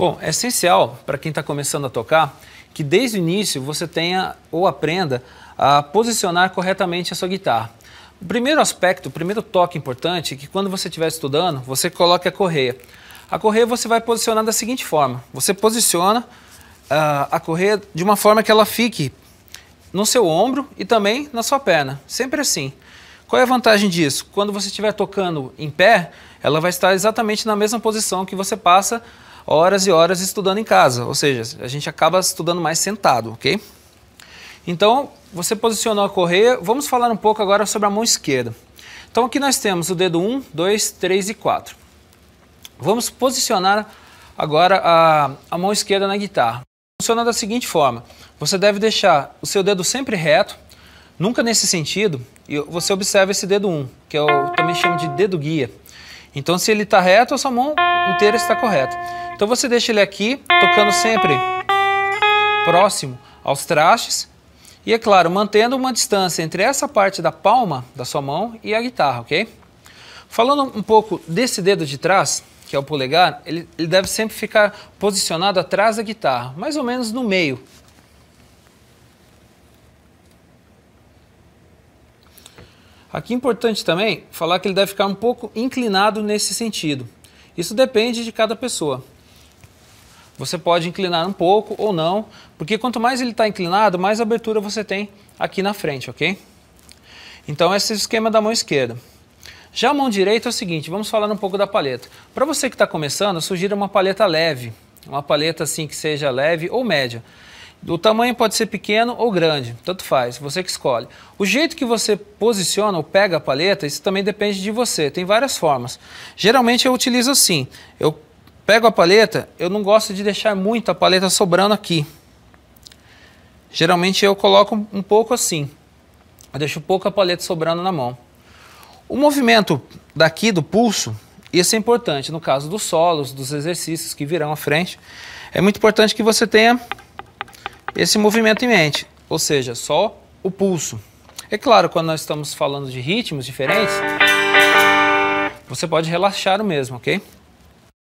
Bom, é essencial para quem está começando a tocar que desde o início você tenha ou aprenda a posicionar corretamente a sua guitarra. O primeiro aspecto, o primeiro toque importante é que quando você estiver estudando, você coloque a correia. A correia você vai posicionar da seguinte forma: você posiciona uh, a correia de uma forma que ela fique no seu ombro e também na sua perna, sempre assim. Qual é a vantagem disso? Quando você estiver tocando em pé, ela vai estar exatamente na mesma posição que você passa horas e horas estudando em casa, ou seja, a gente acaba estudando mais sentado, ok? Então, você posicionou a correia, vamos falar um pouco agora sobre a mão esquerda. Então aqui nós temos o dedo 1, 2, 3 e 4. Vamos posicionar agora a, a mão esquerda na guitarra. Funciona da seguinte forma, você deve deixar o seu dedo sempre reto, nunca nesse sentido, e você observa esse dedo 1, que é eu também chamo de dedo guia. Então se ele está reto, a sua mão inteira está correta. Então você deixa ele aqui, tocando sempre próximo aos trastes. E é claro, mantendo uma distância entre essa parte da palma da sua mão e a guitarra, ok? Falando um pouco desse dedo de trás, que é o polegar, ele, ele deve sempre ficar posicionado atrás da guitarra, mais ou menos no meio. Aqui é importante também falar que ele deve ficar um pouco inclinado nesse sentido. Isso depende de cada pessoa. Você pode inclinar um pouco ou não, porque quanto mais ele está inclinado, mais abertura você tem aqui na frente, ok? Então esse é o esquema da mão esquerda. Já a mão direita é o seguinte, vamos falar um pouco da paleta. Para você que está começando, sugiro uma paleta leve, uma paleta assim que seja leve ou média. O tamanho pode ser pequeno ou grande, tanto faz, você que escolhe. O jeito que você posiciona ou pega a paleta, isso também depende de você, tem várias formas. Geralmente eu utilizo assim, eu Pego a paleta, eu não gosto de deixar muito a paleta sobrando aqui. Geralmente eu coloco um pouco assim. Eu deixo pouca paleta sobrando na mão. O movimento daqui do pulso, isso é importante no caso dos solos, dos exercícios que virão à frente. É muito importante que você tenha esse movimento em mente, ou seja, só o pulso. É claro, quando nós estamos falando de ritmos diferentes, você pode relaxar o mesmo, ok?